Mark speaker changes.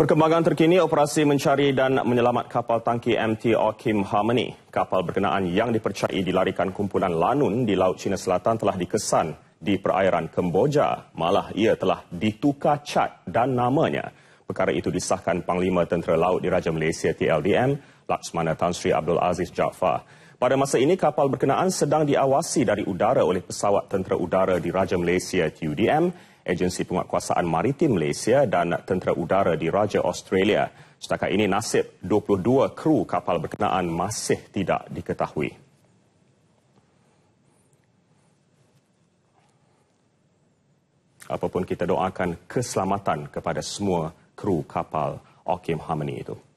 Speaker 1: Perkembangan terkini operasi mencari dan menyelamat kapal tangki MT Okim Harmony. Kapal berkenaan yang dipercayai dilarikan kumpulan Lanun di Laut Cina Selatan telah dikesan di perairan Kemboja. Malah ia telah ditukar cat dan namanya. Perkara itu disahkan Panglima Tentera Laut Diraja Malaysia TLDM, Laksmana Tan Sri Abdul Aziz Jaafar. Pada masa ini, kapal berkenaan sedang diawasi dari udara oleh pesawat tentera udara Diraja Malaysia TUDM, Agensi Penguatkuasaan Maritim Malaysia dan Tentera Udara Diraja Australia. Setakat ini, nasib 22 kru kapal berkenaan masih tidak diketahui. Apapun kita doakan keselamatan kepada semua kru kapal Okim Hamani itu.